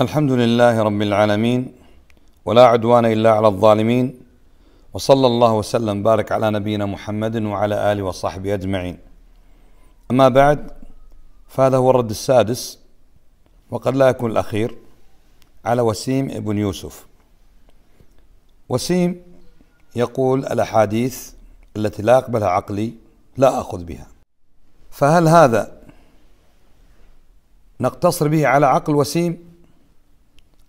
الحمد لله رب العالمين ولا عدوان الا على الظالمين وصلى الله وسلم بارك على نبينا محمد وعلى اله وصحبه اجمعين. اما بعد فهذا هو الرد السادس وقد لا يكون الاخير على وسيم ابن يوسف. وسيم يقول الاحاديث التي لا يقبلها عقلي لا اخذ بها. فهل هذا نقتصر به على عقل وسيم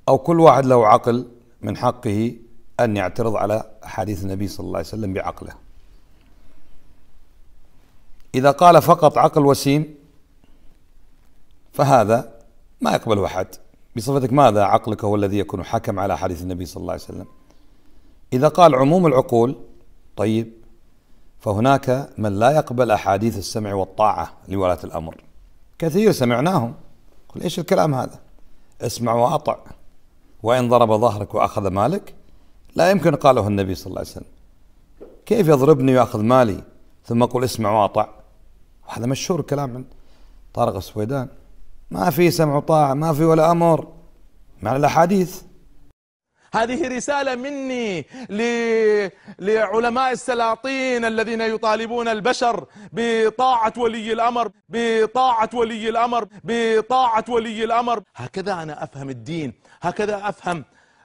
أو كل واحد له عقل من حقه أن يعترض على أحاديث النبي صلى الله عليه وسلم بعقله إذا قال فقط عقل وسيم فهذا ما يقبله أحد بصفتك ماذا عقلك هو الذي يكون حكم على حديث النبي صلى الله عليه وسلم إذا قال عموم العقول طيب فهناك من لا يقبل أحاديث السمع والطاعة لولاة الأمر كثير سمعناهم قل إيش الكلام هذا اسمع وأطع وإن ضرب ظهرك وأخذ مالك لا يمكن قاله النبي صلى الله عليه وسلم كيف يضربني ويأخذ مالي ثم أقول اسمع واطع هذا مشهور كلام عند طارق السويدان ما في سمع وطاعة ما في ولا أمر مع الأحاديث هذه رسالة مني لعلماء السلاطين الذين يطالبون البشر بطاعة ولي الأمر بطاعة ولي الأمر بطاعة ولي الأمر هكذا أنا أفهم الدين هكذا أفهم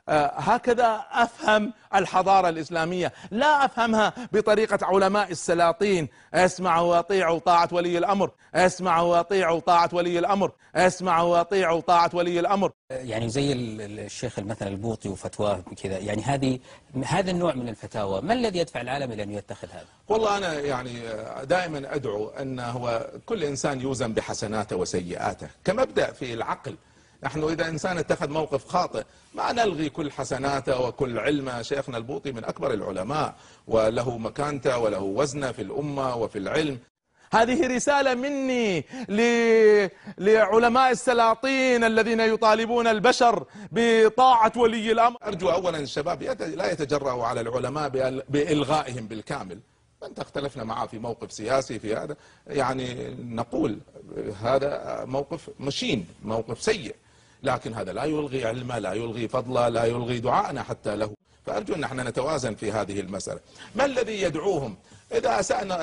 آه، هكذا افهم الحضاره الاسلاميه، لا افهمها بطريقه علماء السلاطين، اسمعوا واطيعوا طاعه ولي الامر، اسمعوا واطيعوا طاعه ولي الامر، اسمعوا واطيعوا طاعه ولي الامر. يعني زي الشيخ مثلا البوطي وفتواه كذا، يعني هذه هذا النوع من الفتاوى، ما الذي يدفع العالم الى ان يتخذ هذا؟ والله انا يعني آه، دائما ادعو ان هو كل انسان يوزن بحسناته وسيئاته، كمبدا في العقل. نحن إذا إنسان اتخذ موقف خاطئ ما نلغي كل حسناته وكل علمه شيخنا البوطي من أكبر العلماء وله مكانته وله وزنه في الأمة وفي العلم هذه رسالة مني ل... لعلماء السلاطين الذين يطالبون البشر بطاعة ولي الأمر أرجو أولا الشباب لا يتجرأوا على العلماء بإلغائهم بالكامل أنت اختلفنا معه في موقف سياسي في هذا يعني نقول هذا موقف مشين موقف سيء لكن هذا لا يلغي علمه لا يلغي فضله لا يلغي دعاءنا حتى له فأرجو أن احنا نتوازن في هذه المسألة ما الذي يدعوهم إذا أسأنا,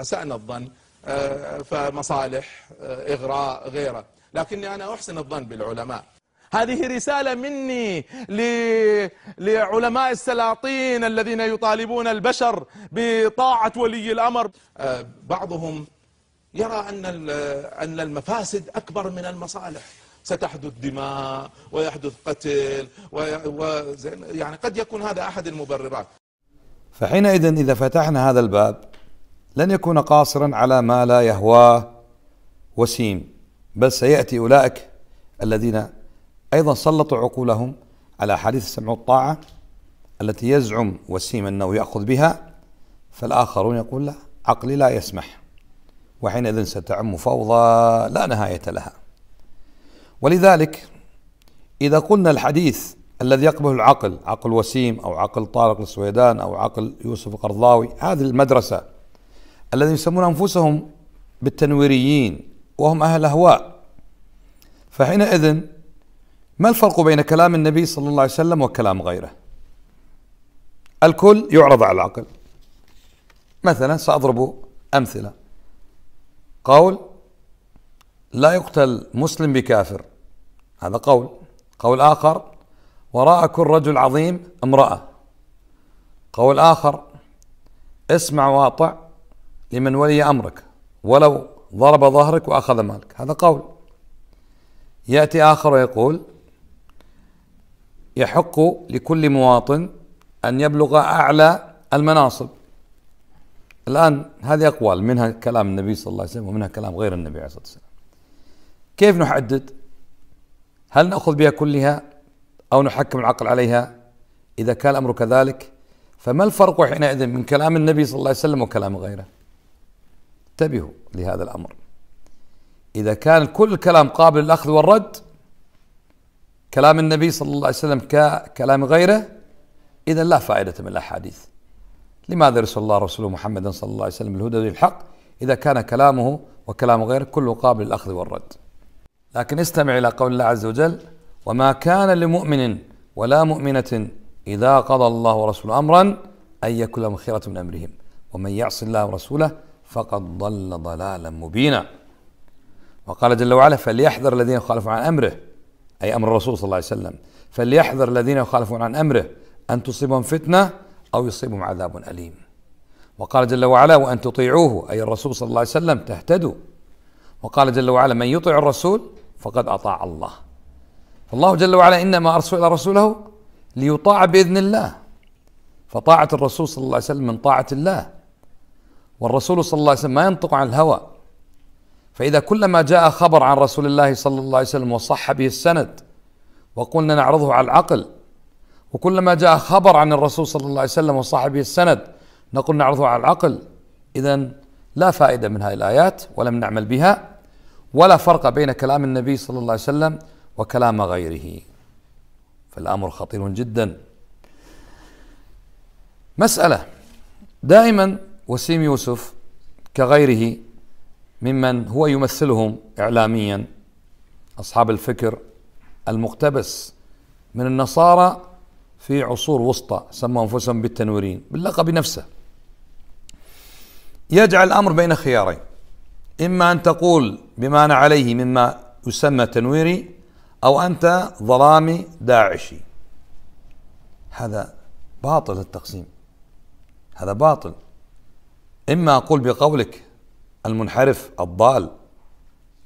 أسأنا الظن آه، فمصالح آه، إغراء غيره لكني أنا أحسن الظن بالعلماء هذه رسالة مني ل... لعلماء السلاطين الذين يطالبون البشر بطاعة ولي الأمر آه، بعضهم يرى أن أن المفاسد أكبر من المصالح ستحدث دماء ويحدث قتل يعني قد يكون هذا أحد المبررات فحينئذ إذا فتحنا هذا الباب لن يكون قاصرا على ما لا يهواه وسيم بل سيأتي أولئك الذين أيضا سلطوا عقولهم على حديث السمع والطاعة التي يزعم وسيم أنه يأخذ بها فالآخرون يقول لا عقلي لا يسمح وحينئذ ستعم فوضى لا نهاية لها ولذلك إذا قلنا الحديث الذي يقبل العقل عقل وسيم أو عقل طارق السويدان أو عقل يوسف القرضاوي هذه المدرسة الذين يسمون أنفسهم بالتنويريين وهم أهل أهواء فحينئذ ما الفرق بين كلام النبي صلى الله عليه وسلم وكلام غيره الكل يعرض على العقل مثلا سأضرب أمثلة قول لا يقتل مسلم بكافر هذا قول قول آخر وراء كل رجل عظيم امرأة قول آخر اسمع واطع لمن ولي أمرك ولو ضرب ظهرك وأخذ مالك هذا قول يأتي آخر ويقول يحق لكل مواطن أن يبلغ أعلى المناصب الآن هذه أقوال منها كلام النبي صلى الله عليه وسلم ومنها كلام غير النبي عليه الصلاة والسلام كيف نحدد هل نأخذ بها كلها أو نحكم العقل عليها إذا كان الأمر كذلك فما الفرق حينئذ من كلام النبي صلى الله عليه وسلم وكلام غيره انتبهوا لهذا الأمر إذا كان كل الكلام قابل للأخذ والرد كلام النبي صلى الله عليه وسلم ككلام غيره إذا لا فائدة من الأحاديث لماذا رسول الله رسوله محمدا صلى الله عليه وسلم الهدى للحق إذا كان كلامه وكلام غيره كله قابل للأخذ والرد لكن استمع إلى قول الله عز وجل وما كان لمؤمن ولا مؤمنة إذا قضى الله ورسوله أمرا أن يكون لهم خيرة من أمرهم ومن يعص الله ورسوله فقد ضل ضلالا مبينا وقال جل وعلا فليحذر الذين يخالفون عن أمره أي أمر الرسول صلى الله عليه وسلم فليحذر الذين يخالفون عن أمره أن تصيبهم فتنة أو يصيبهم عذاب أليم وقال جل وعلا وأن تطيعوه أي الرسول صلى الله عليه وسلم تهتدوا وقال جل وعلا من يطع الرسول فقد أطاع الله فالله جل وعلا إنما أرسل رسوله ليطاع بإذن الله فطاعة الرسول صلى الله عليه وسلم من طاعة الله والرسول صلى الله عليه وسلم ما ينطق عن الهوى فإذا كلما جاء خبر عن رسول الله صلى الله عليه وسلم وصح به السند وقلنا نعرضه على العقل وكلما جاء خبر عن الرسول صلى الله عليه وسلم وصح به السند نقول نعرضه على العقل إذا لا فائدة من هذه الآيات ولم نعمل بها ولا فرق بين كلام النبي صلى الله عليه وسلم وكلام غيره فالامر خطير جدا مساله دائما وسيم يوسف كغيره ممن هو يمثلهم اعلاميا اصحاب الفكر المقتبس من النصارى في عصور وسطى سموا انفسهم بالتنويرين باللقب نفسه يجعل الامر بين خيارين إما أن تقول بما أنا عليه مما يسمى تنويري أو أنت ظلامي داعشي هذا باطل التقسيم هذا باطل إما أقول بقولك المنحرف الضال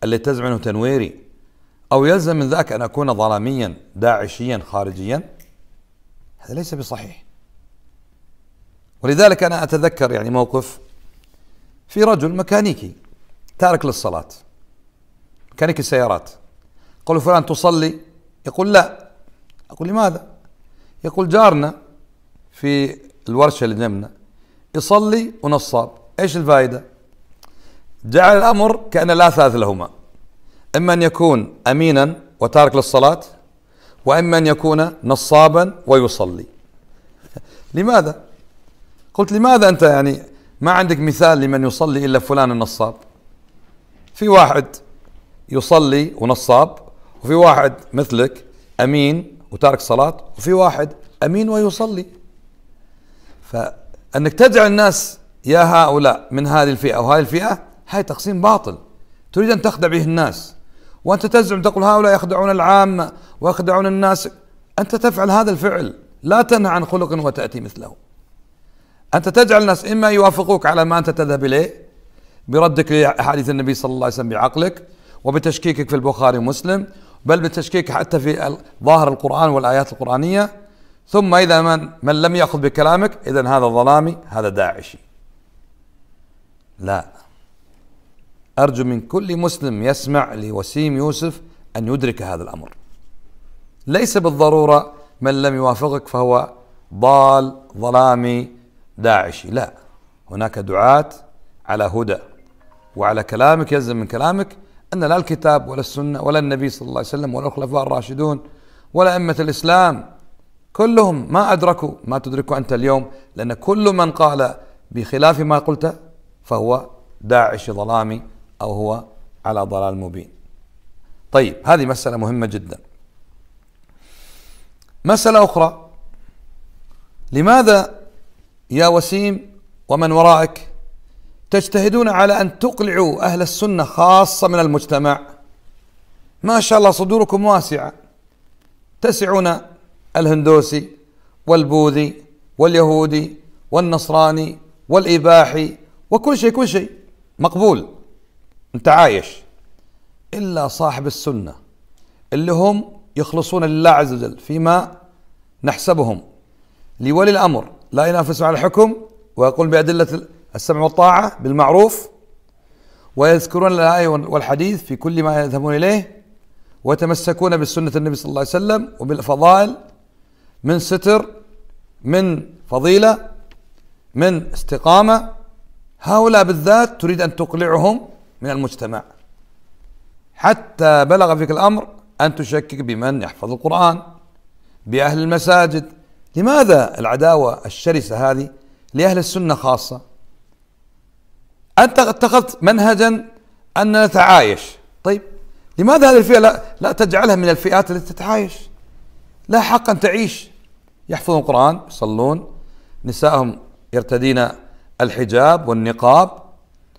اللي أنه تنويري أو يلزم من ذاك أن أكون ظلاميا داعشيا خارجيا هذا ليس بصحيح ولذلك أنا أتذكر يعني موقف في رجل ميكانيكي تارك للصلاة ميكانيكي السيارات قالوا فلان تصلي يقول لا أقول لماذا يقول جارنا في الورشة اللي جنبنا يصلي ونصاب إيش الفائدة جعل الأمر كأن لا ثالث لهما إما أن يكون أمينا وتارك للصلاة وإما أن يكون نصابا ويصلي لماذا قلت لماذا أنت يعني ما عندك مثال لمن يصلي إلا فلان النصاب في واحد يصلي ونصاب وفي واحد مثلك امين وتارك صلاه وفي واحد امين ويصلي فانك تجعل الناس يا هؤلاء من هذه الفئه وهذه الفئه هاي تقسيم باطل تريد ان تخدع به الناس وانت تزعم تقول هؤلاء يخدعون العامه ويخدعون الناس انت تفعل هذا الفعل لا تنهى عن خلق وتاتي مثله انت تجعل الناس اما يوافقوك على ما انت تذهب اليه بردك لاحاديث النبي صلى الله عليه وسلم بعقلك وبتشكيكك في البخاري ومسلم بل بتشكيك حتى في ظاهر القرآن والآيات القرآنية ثم إذا من, من لم يأخذ بكلامك إذا هذا ظلامي هذا داعشي لا أرجو من كل مسلم يسمع لوسيم يوسف أن يدرك هذا الأمر ليس بالضرورة من لم يوافقك فهو ضال ظلامي داعشي لا هناك دعاة على هدى وعلى كلامك يلزم من كلامك أن لا الكتاب ولا السنة ولا النبي صلى الله عليه وسلم ولا الخلفاء الراشدون ولا أئمة الإسلام كلهم ما أدركوا ما تدركه أنت اليوم لأن كل من قال بخلاف ما قلت فهو داعش ظلامي أو هو على ضلال مبين طيب هذه مسألة مهمة جدا مسألة أخرى لماذا يا وسيم ومن ورائك تجتهدون على أن تقلعوا أهل السنة خاصة من المجتمع ما شاء الله صدوركم واسعة تسعون الهندوسي والبوذي واليهودي والنصراني والإباحي وكل شيء كل شيء مقبول انت عايش إلا صاحب السنة اللي هم يخلصون لله عز وجل فيما نحسبهم لولي الأمر لا ينافس على الحكم ويقول بأدلة السمع والطاعة بالمعروف ويذكرون الآية والحديث في كل ما يذهبون إليه ويتمسكون بسنة النبي صلى الله عليه وسلم وبالفضائل من ستر من فضيلة من استقامة هؤلاء بالذات تريد أن تقلعهم من المجتمع حتى بلغ فيك الأمر أن تشكك بمن يحفظ القرآن بأهل المساجد لماذا العداوة الشرسة هذه لأهل السنة خاصة أنت اتخذت منهجا ان نتعايش طيب لماذا هذه الفئة لا, لا تجعلها من الفئات التي تتعايش لا حق أن تعيش يحفظون القرآن يصلون نسائهم يرتدين الحجاب والنقاب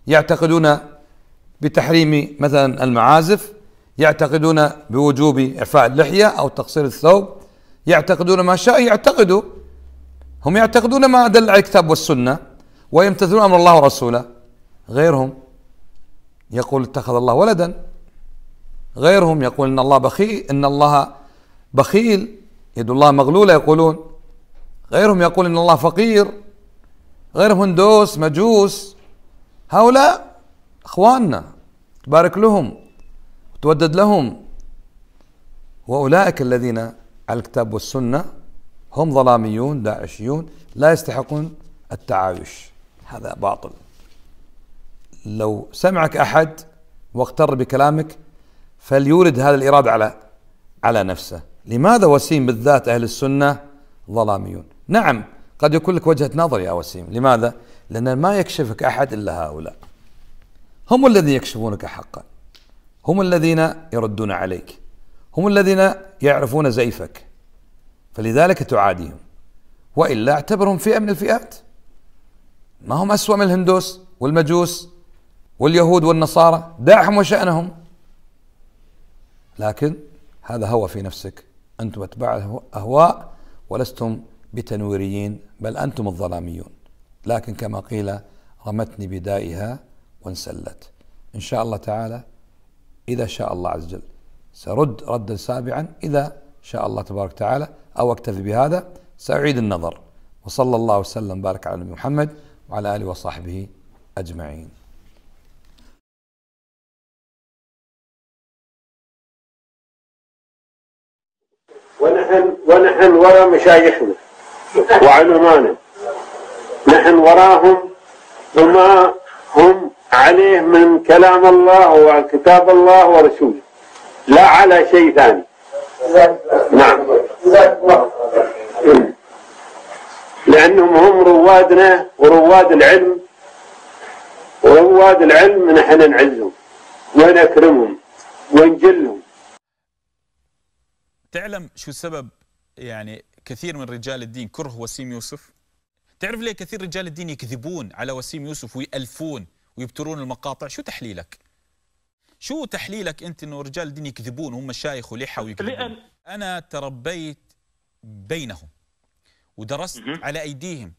يعتقدون بتحريم مثلا المعازف يعتقدون بوجوب إعفاء اللحية أو تقصير الثوب يعتقدون ما شاء يعتقدوا هم يعتقدون ما دل على الكتاب والسنة ويمتثلون أمر الله ورسوله غيرهم يقول اتخذ الله ولدا غيرهم يقول ان الله بخيل ان الله بخيل يد الله مغلوله يقولون غيرهم يقول ان الله فقير غيرهم هندوس مجوس هؤلاء اخواننا تبارك لهم وتودد لهم واولئك الذين على الكتاب والسنه هم ظلاميون داعشيون لا يستحقون التعايش هذا باطل لو سمعك احد واغتر بكلامك فليورد هذا الإيراد على على نفسه لماذا وسيم بالذات أهل السنة ظلاميون نعم قد يكون لك وجهة نظر يا وسيم لماذا لأن ما يكشفك أحد إلا هؤلاء هم الذين يكشفونك حقا هم الذين يردون عليك هم الذين يعرفون زيفك فلذلك تعاديهم وإلا اعتبرهم فئة من الفئات ما هم أسوأ من الهندوس والمجوس واليهود والنصارى دعهم وشأنهم لكن هذا هوى في نفسك أنتم أتباع أهواء ولستم بتنويريين بل أنتم الظلاميون لكن كما قيل رمتني بدائها وانسلت إن شاء الله تعالى إذا شاء الله عز وجل سرد ردا سابعا إذا شاء الله تبارك وتعالى أو أكتفي بهذا سأعيد النظر وصلى الله وسلم بارك على نبي محمد وعلى آله وصحبه أجمعين ونحن ونحن وراء مشايخنا وعلمانا نحن وراهم وما هم عليه من كلام الله وكتاب الله ورسوله لا على شيء ثاني نعم لأنهم هم روادنا ورواد العلم ورواد العلم نحن نعزهم ونكرمهم ونجلهم تعلم شو سبب يعني كثير من رجال الدين كره وسيم يوسف تعرف ليه كثير رجال الدين يكذبون على وسيم يوسف ويألفون ويبترون المقاطع شو تحليلك شو تحليلك انت انه رجال الدين يكذبون وهم شايخ ولحى ويكذبون انا تربيت بينهم ودرست على ايديهم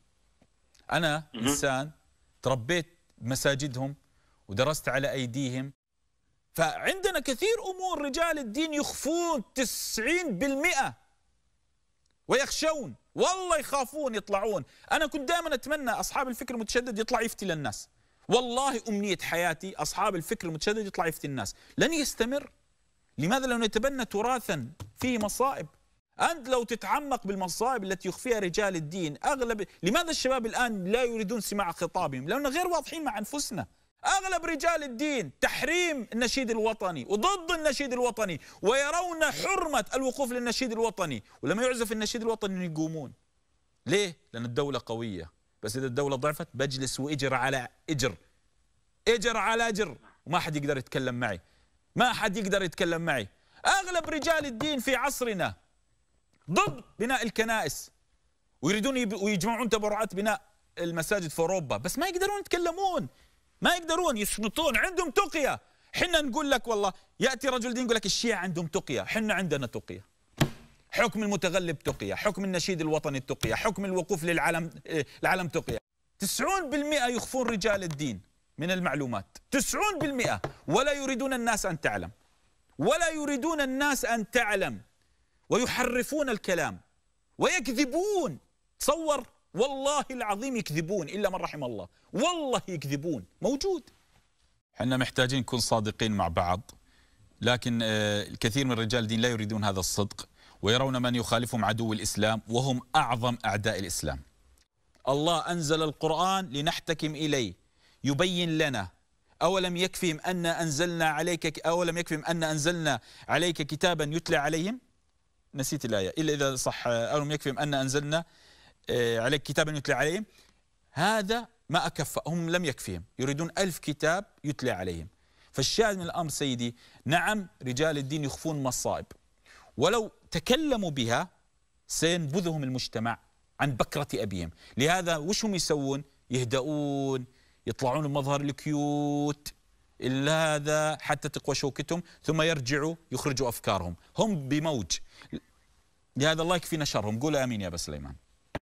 انا انسان تربيت بمساجدهم ودرست على ايديهم فعندنا كثير أمور رجال الدين يخفون تسعين بالمئة ويخشون والله يخافون يطلعون أنا كنت دائما أتمنى أصحاب الفكر المتشدد يطلع يفتي للناس والله أمنية حياتي أصحاب الفكر المتشدد يطلع يفتي الناس لن يستمر لماذا لأنه يتبنى تراثا فيه مصائب أنت لو تتعمق بالمصائب التي يخفيها رجال الدين أغلب لماذا الشباب الآن لا يريدون سماع خطابهم لأننا غير واضحين مع أنفسنا أغلب رجال الدين تحريم النشيد الوطني وضد النشيد الوطني ويرون حرمة الوقوف للنشيد الوطني ولما يعزف النشيد الوطني يقومون ليه؟ لأن الدولة قوية بس إذا الدولة ضعفت بجلس وإجر على إجر إجر على إجر وما حد يقدر يتكلم معي ما حد يقدر يتكلم معي أغلب رجال الدين في عصرنا ضد بناء الكنائس ويريدون ويجمعون تبرعات بناء المساجد في أوروبا بس ما يقدرون يتكلمون ما يقدرون يسلطون عندهم تقية حنا نقول لك والله يأتي رجل دين يقول لك الشيعة عندهم تقية حنا عندنا تقية حكم المتغلب تقية حكم النشيد الوطني تقية حكم الوقوف للعلم العلم إيه، تقية 90% يخفون رجال الدين من المعلومات 90% ولا يريدون الناس أن تعلم ولا يريدون الناس أن تعلم ويحرفون الكلام ويكذبون تصور والله العظيم يكذبون إلا من رحم الله والله يكذبون موجود احنا محتاجين نكون صادقين مع بعض لكن آه، الكثير من رجال الدين لا يريدون هذا الصدق ويرون من يخالفهم عدو الإسلام وهم أعظم أعداء الإسلام الله أنزل القرآن لنحتكم إليه يبين لنا أولم يكفهم أن أنزلنا عليك أولم يكفهم أن أنزلنا عليك كتابا يتلى عليهم نسيت الآية إلا إذا صح آه، أولم يكفهم أن أنزلنا آه، عليك كتاب يتلى عليهم هذا ما هم لم يكفيهم يريدون ألف كتاب يتلى عليهم فالشاهد من الأمر سيدي نعم رجال الدين يخفون مصائب ولو تكلموا بها سينبذهم المجتمع عن بكرة أبيهم لهذا وش هم يسوون يهدؤون يطلعون بمظهر الكيوت إلا هذا حتى تقوى شوكتهم ثم يرجعوا يخرجوا أفكارهم هم بموج لهذا الله يكفينا شرهم قول آمين يا أبا سليمان